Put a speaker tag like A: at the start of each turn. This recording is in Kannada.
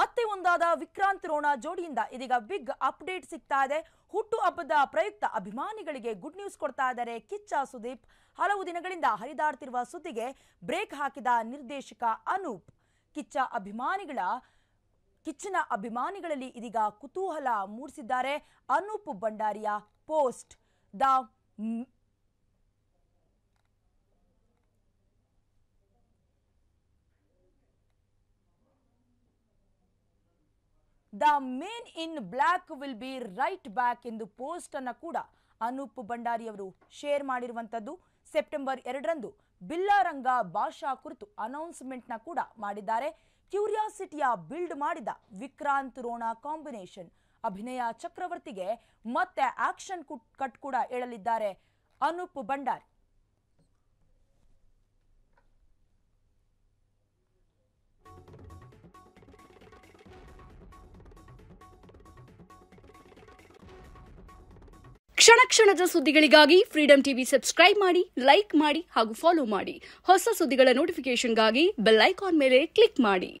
A: ಮತ್ತೆ ಒಂದಾದ ವಿಕ್ರಾಂತ್ ರೋಣ ಜೋಡಿಯಿಂದ ಇದೀಗ ಬಿಗ್ ಅಪ್ಡೇಟ್ ಸಿಗ್ತಾ ಇದೆ ಹುಟ್ಟು ಹಬ್ಬದ ಪ್ರಯುಕ್ತ ಅಭಿಮಾನಿಗಳಿಗೆ ಗುಡ್ ನ್ಯೂಸ್ ಕೊಡ್ತಾ ಇದ್ದಾರೆ ಕಿಚ್ಚ ಸುದೀಪ್ ಹಲವು ದಿನಗಳಿಂದ ಹರಿದಾಡ್ತಿರುವ ಸುದ್ದಿಗೆ ಬ್ರೇಕ್ ಹಾಕಿದ ನಿರ್ದೇಶಕ ಅನೂಪ್ ಕಿಚ್ಚ ಅಭಿಮಾನಿಗಳ ಕಿಚ್ಚಿನ ಅಭಿಮಾನಿಗಳಲ್ಲಿ ಇದೀಗ ಕುತೂಹಲ ಮೂಡಿಸಿದ್ದಾರೆ ಅನೂಪ್ ಭಂಡಾರಿಯ post the the man in black will be right back ಎಂದು ಪೋಸ್ಟ್ ಅನ್ನು ಕೂಡ ಅನೂಪ್ ಭಂಡಾರಿ ಅವರು ಶೇರ್ ಮಾಡಿರುವಂಥದ್ದು ಸೆಪ್ಟೆಂಬರ್ ಎರಡರಂದು ಬಿಲ್ಲಾರಂಗ ಭಾಷಾ ಕುರಿತು ನ ಕೂಡ ಮಾಡಿದ್ದಾರೆ ಕ್ಯೂರಿಯಾಸಿಟಿಯ ಬಿಲ್ಡ್ ಮಾಡಿದ ವಿಕ್ರಾಂತ್ ರೋಣ ಕಾಂಬಿನೇಷನ್ ಅಭಿನಯ ಚಕ್ರವರ್ತಿಗೆ ಮತ್ತೆ ಆಕ್ಷನ್ ಕಟ್ ಕೂಡ ಹೇಳಲಿದ್ದಾರೆ ಅನೂಪ್ ಭಂಡಾರಿ
B: ಕ್ಷಣ ಕ್ಷಣದ ಸುದ್ದಿಗಳಿಗಾಗಿ ಫ್ರೀಡಂ ಟಿವಿ ಸಬ್ಸ್ಕ್ರೈಬ್ ಮಾಡಿ ಲೈಕ್ ಮಾಡಿ ಹಾಗೂ ಫಾಲೋ ಮಾಡಿ ಹೊಸ ಸುದ್ದಿಗಳ ನೋಟಿಫಿಕೇಷನ್ಗಾಗಿ ಬೆಲ್ ಐಕಾನ್ ಮೇಲೆ ಕ್ಲಿಕ್ ಮಾಡಿ